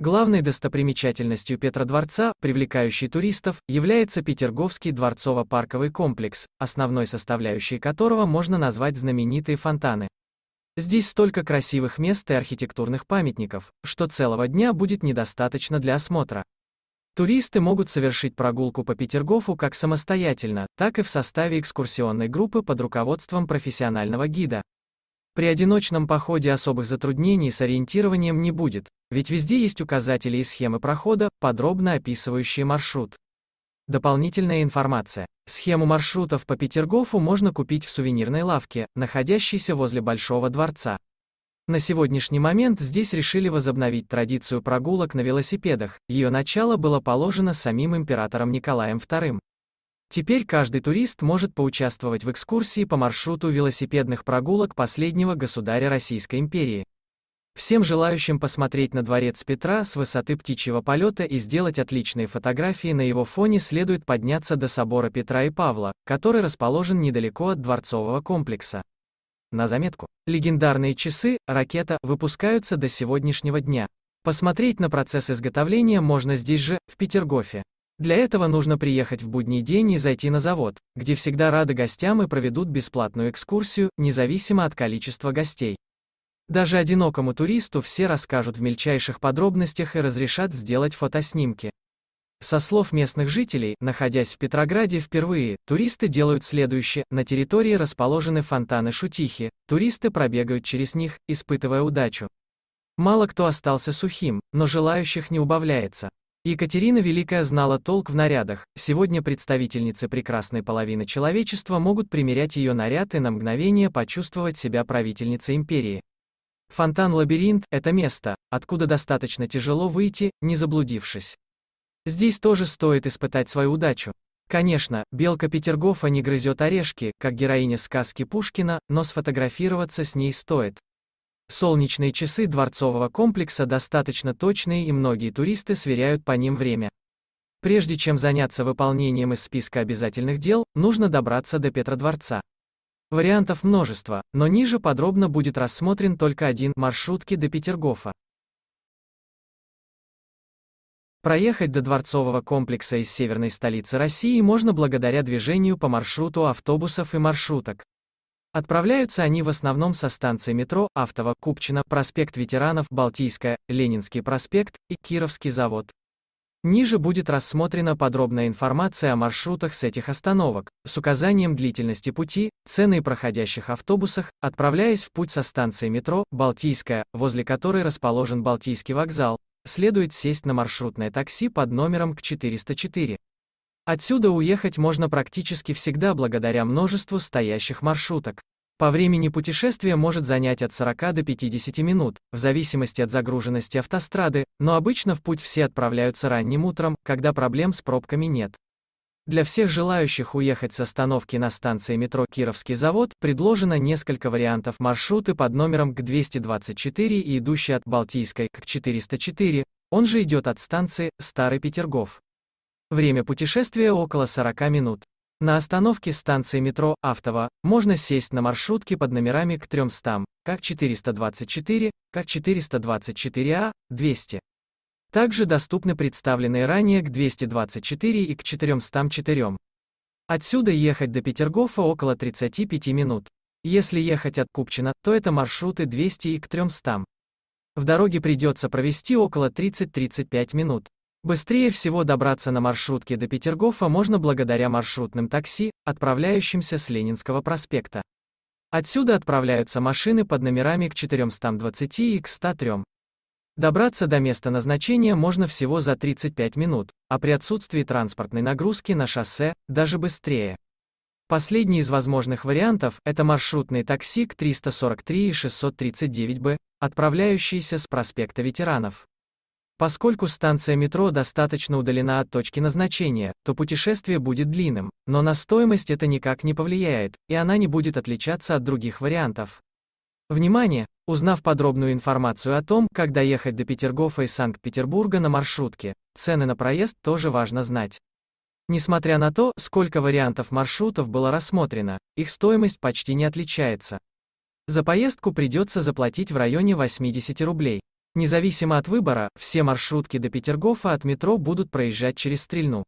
Главной достопримечательностью Петродворца, привлекающей туристов, является Петерговский дворцово-парковый комплекс, основной составляющей которого можно назвать знаменитые фонтаны. Здесь столько красивых мест и архитектурных памятников, что целого дня будет недостаточно для осмотра. Туристы могут совершить прогулку по Петергофу как самостоятельно, так и в составе экскурсионной группы под руководством профессионального гида. При одиночном походе особых затруднений с ориентированием не будет, ведь везде есть указатели и схемы прохода, подробно описывающие маршрут. Дополнительная информация. Схему маршрутов по Петергофу можно купить в сувенирной лавке, находящейся возле Большого дворца. На сегодняшний момент здесь решили возобновить традицию прогулок на велосипедах, ее начало было положено самим императором Николаем II. Теперь каждый турист может поучаствовать в экскурсии по маршруту велосипедных прогулок последнего государя Российской империи. Всем желающим посмотреть на дворец Петра с высоты птичьего полета и сделать отличные фотографии на его фоне следует подняться до собора Петра и Павла, который расположен недалеко от дворцового комплекса. На заметку. Легендарные часы, ракета, выпускаются до сегодняшнего дня. Посмотреть на процесс изготовления можно здесь же, в Петергофе. Для этого нужно приехать в будний день и зайти на завод, где всегда рады гостям и проведут бесплатную экскурсию, независимо от количества гостей. Даже одинокому туристу все расскажут в мельчайших подробностях и разрешат сделать фотоснимки. Со слов местных жителей, находясь в Петрограде впервые, туристы делают следующее. На территории расположены фонтаны Шутихи, туристы пробегают через них, испытывая удачу. Мало кто остался сухим, но желающих не убавляется. Екатерина Великая знала толк в нарядах, сегодня представительницы прекрасной половины человечества могут примерять ее наряд и на мгновение почувствовать себя правительницей империи. Фонтан-лабиринт – это место, откуда достаточно тяжело выйти, не заблудившись. Здесь тоже стоит испытать свою удачу. Конечно, белка Петергофа не грызет орешки, как героиня сказки Пушкина, но сфотографироваться с ней стоит. Солнечные часы дворцового комплекса достаточно точные и многие туристы сверяют по ним время. Прежде чем заняться выполнением из списка обязательных дел, нужно добраться до Петродворца. Вариантов множество, но ниже подробно будет рассмотрен только один маршрутки до Петергофа. Проехать до дворцового комплекса из северной столицы России можно благодаря движению по маршруту автобусов и маршруток. Отправляются они в основном со станции метро Автово, Купчина, проспект Ветеранов, Балтийская, Ленинский проспект и Кировский завод. Ниже будет рассмотрена подробная информация о маршрутах с этих остановок, с указанием длительности пути, цены и проходящих автобусах, отправляясь в путь со станции метро «Балтийская», возле которой расположен Балтийский вокзал, следует сесть на маршрутное такси под номером к 404. Отсюда уехать можно практически всегда благодаря множеству стоящих маршруток. По времени путешествия может занять от 40 до 50 минут, в зависимости от загруженности автострады, но обычно в путь все отправляются ранним утром, когда проблем с пробками нет. Для всех желающих уехать с остановки на станции метро Кировский завод предложено несколько вариантов маршруты под номером к 224 и идущий от Балтийской к 404, он же идет от станции Старый Петергоф. Время путешествия около 40 минут. На остановке станции метро «Автово» можно сесть на маршрутки под номерами к 300, как 424, как 424А, 200. А, Также доступны представленные ранее к 224 и к 404. Отсюда ехать до Петергофа около 35 минут. Если ехать от Купчино, то это маршруты 200 и к 300. В дороге придется провести около 30-35 минут. Быстрее всего добраться на маршрутке до Петергофа можно благодаря маршрутным такси, отправляющимся с Ленинского проспекта. Отсюда отправляются машины под номерами к 420 и к 103. Добраться до места назначения можно всего за 35 минут, а при отсутствии транспортной нагрузки на шоссе – даже быстрее. Последний из возможных вариантов – это маршрутные такси к 343 и 639Б, отправляющиеся с проспекта ветеранов. Поскольку станция метро достаточно удалена от точки назначения, то путешествие будет длинным, но на стоимость это никак не повлияет, и она не будет отличаться от других вариантов. Внимание! Узнав подробную информацию о том, как доехать до Петергофа из Санкт-Петербурга на маршрутке, цены на проезд тоже важно знать. Несмотря на то, сколько вариантов маршрутов было рассмотрено, их стоимость почти не отличается. За поездку придется заплатить в районе 80 рублей. Независимо от выбора, все маршрутки до Петергофа от метро будут проезжать через Стрельну.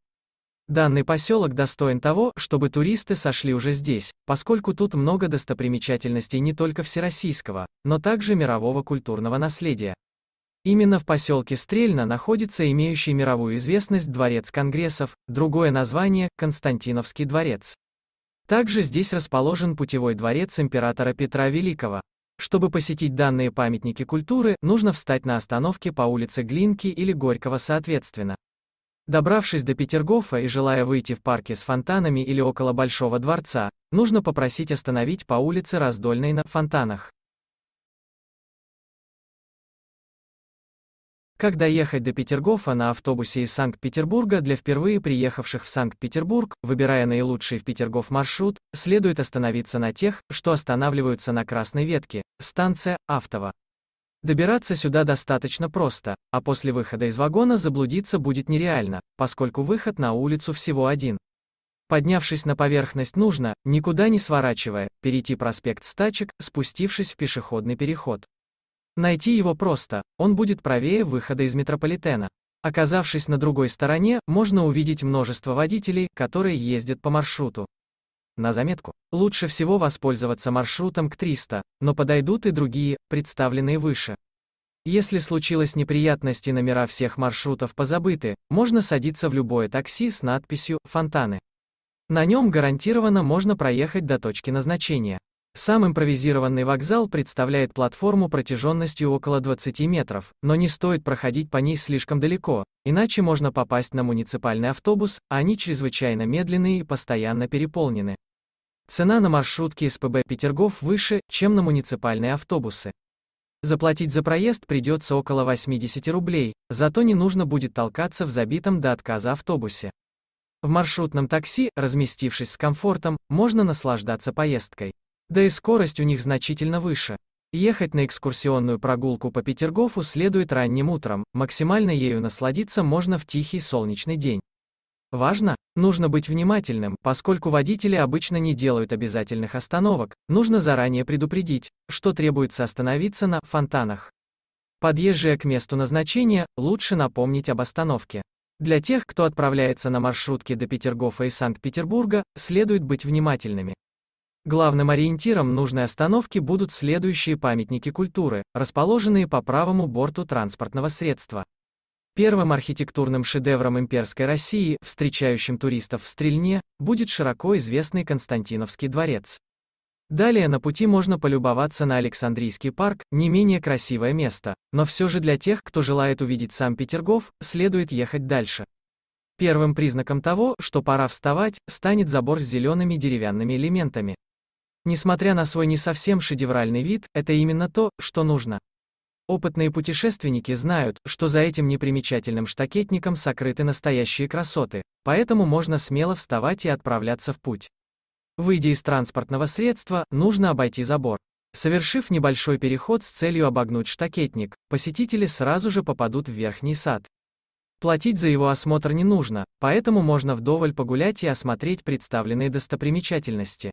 Данный поселок достоин того, чтобы туристы сошли уже здесь, поскольку тут много достопримечательностей не только всероссийского, но также мирового культурного наследия. Именно в поселке Стрельна находится имеющий мировую известность Дворец Конгрессов, другое название – Константиновский дворец. Также здесь расположен путевой дворец императора Петра Великого. Чтобы посетить данные памятники культуры, нужно встать на остановке по улице Глинки или Горького соответственно. Добравшись до Петергофа и желая выйти в парке с фонтанами или около Большого дворца, нужно попросить остановить по улице Раздольной на фонтанах. Как доехать до Петергофа на автобусе из Санкт-Петербурга для впервые приехавших в Санкт-Петербург, выбирая наилучший в Петергоф маршрут, следует остановиться на тех, что останавливаются на красной ветке, станция Автово. Добираться сюда достаточно просто, а после выхода из вагона заблудиться будет нереально, поскольку выход на улицу всего один. Поднявшись на поверхность нужно, никуда не сворачивая, перейти проспект Стачек, спустившись в пешеходный переход. Найти его просто, он будет правее выхода из метрополитена. Оказавшись на другой стороне, можно увидеть множество водителей, которые ездят по маршруту. На заметку, лучше всего воспользоваться маршрутом к 300, но подойдут и другие, представленные выше. Если случилась неприятность и номера всех маршрутов позабыты, можно садиться в любое такси с надписью «Фонтаны». На нем гарантированно можно проехать до точки назначения. Сам импровизированный вокзал представляет платформу протяженностью около 20 метров, но не стоит проходить по ней слишком далеко, иначе можно попасть на муниципальный автобус, а они чрезвычайно медленные и постоянно переполнены. Цена на маршрутки СПБ Петергоф выше, чем на муниципальные автобусы. Заплатить за проезд придется около 80 рублей, зато не нужно будет толкаться в забитом до отказа автобусе. В маршрутном такси, разместившись с комфортом, можно наслаждаться поездкой. Да и скорость у них значительно выше. Ехать на экскурсионную прогулку по Петергофу следует ранним утром, максимально ею насладиться можно в тихий солнечный день. Важно, нужно быть внимательным, поскольку водители обычно не делают обязательных остановок, нужно заранее предупредить, что требуется остановиться на фонтанах. Подъезжая к месту назначения, лучше напомнить об остановке. Для тех, кто отправляется на маршрутке до Петергофа и Санкт-Петербурга, следует быть внимательными. Главным ориентиром нужной остановки будут следующие памятники культуры, расположенные по правому борту транспортного средства. Первым архитектурным шедевром имперской России, встречающим туристов в Стрельне, будет широко известный Константиновский дворец. Далее на пути можно полюбоваться на Александрийский парк, не менее красивое место, но все же для тех, кто желает увидеть сам Петергоф, следует ехать дальше. Первым признаком того, что пора вставать, станет забор с зелеными деревянными элементами. Несмотря на свой не совсем шедевральный вид, это именно то, что нужно. Опытные путешественники знают, что за этим непримечательным штакетником сокрыты настоящие красоты, поэтому можно смело вставать и отправляться в путь. Выйдя из транспортного средства, нужно обойти забор. Совершив небольшой переход с целью обогнуть штакетник, посетители сразу же попадут в верхний сад. Платить за его осмотр не нужно, поэтому можно вдоволь погулять и осмотреть представленные достопримечательности.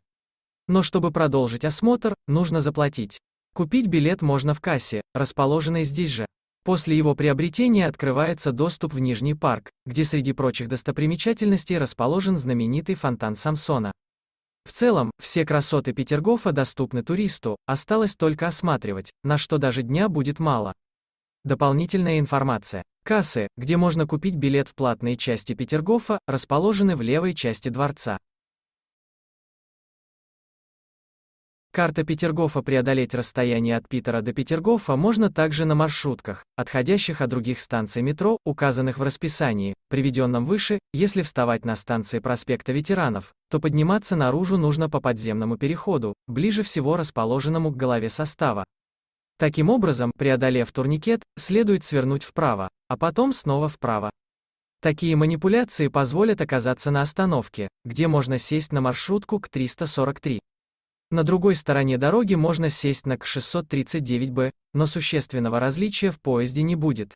Но чтобы продолжить осмотр, нужно заплатить. Купить билет можно в кассе, расположенной здесь же. После его приобретения открывается доступ в Нижний парк, где среди прочих достопримечательностей расположен знаменитый фонтан Самсона. В целом, все красоты Петергофа доступны туристу, осталось только осматривать, на что даже дня будет мало. Дополнительная информация. Кассы, где можно купить билет в платные части Петергофа, расположены в левой части дворца. карта Петергофа преодолеть расстояние от Питера до Петергофа можно также на маршрутках, отходящих от других станций метро, указанных в расписании, приведенном выше, если вставать на станции проспекта Ветеранов, то подниматься наружу нужно по подземному переходу, ближе всего расположенному к голове состава. Таким образом, преодолев турникет, следует свернуть вправо, а потом снова вправо. Такие манипуляции позволят оказаться на остановке, где можно сесть на маршрутку к 343. На другой стороне дороги можно сесть на К639Б, но существенного различия в поезде не будет.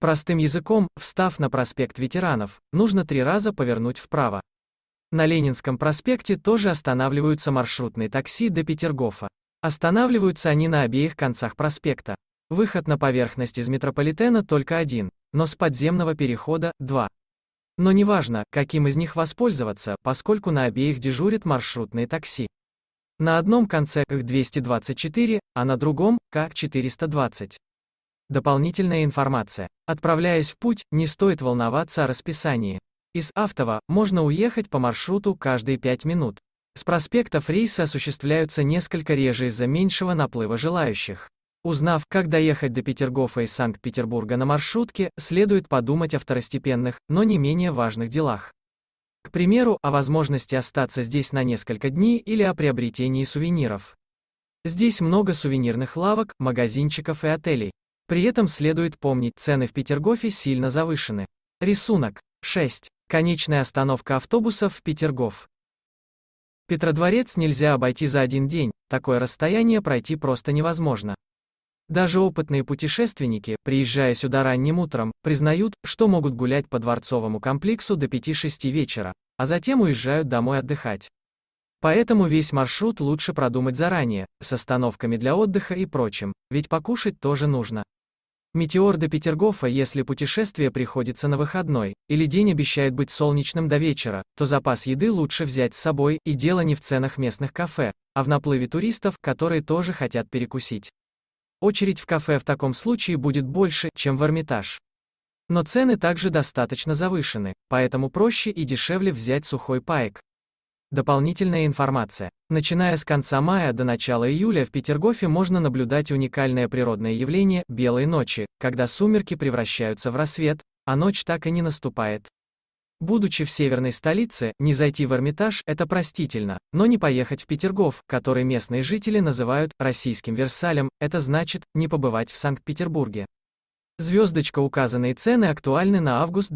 Простым языком, встав на проспект ветеранов, нужно три раза повернуть вправо. На Ленинском проспекте тоже останавливаются маршрутные такси до Петергофа. Останавливаются они на обеих концах проспекта. Выход на поверхность из метрополитена только один, но с подземного перехода – два. Но неважно, каким из них воспользоваться, поскольку на обеих дежурят маршрутные такси. На одном конце К-224, а на другом – К-420. Дополнительная информация. Отправляясь в путь, не стоит волноваться о расписании. Из Автова можно уехать по маршруту каждые 5 минут. С проспектов рейсы осуществляются несколько реже из-за меньшего наплыва желающих. Узнав, как доехать до Петергофа из Санкт-Петербурга на маршрутке, следует подумать о второстепенных, но не менее важных делах. К примеру, о возможности остаться здесь на несколько дней или о приобретении сувениров. Здесь много сувенирных лавок, магазинчиков и отелей. При этом следует помнить, цены в Петергофе сильно завышены. Рисунок 6. Конечная остановка автобусов в Петергоф. Петродворец нельзя обойти за один день, такое расстояние пройти просто невозможно. Даже опытные путешественники, приезжая сюда ранним утром, признают, что могут гулять по дворцовому комплексу до 5-6 вечера, а затем уезжают домой отдыхать. Поэтому весь маршрут лучше продумать заранее, с остановками для отдыха и прочим, ведь покушать тоже нужно. Метеор до Петергофа Если путешествие приходится на выходной, или день обещает быть солнечным до вечера, то запас еды лучше взять с собой, и дело не в ценах местных кафе, а в наплыве туристов, которые тоже хотят перекусить. Очередь в кафе в таком случае будет больше, чем в Эрмитаж. Но цены также достаточно завышены, поэтому проще и дешевле взять сухой паек. Дополнительная информация. Начиная с конца мая до начала июля в Петергофе можно наблюдать уникальное природное явление – белой ночи, когда сумерки превращаются в рассвет, а ночь так и не наступает. Будучи в северной столице, не зайти в Эрмитаж – это простительно, но не поехать в Петергоф, который местные жители называют «российским Версалем», это значит, не побывать в Санкт-Петербурге. Звездочка указанные цены актуальны на август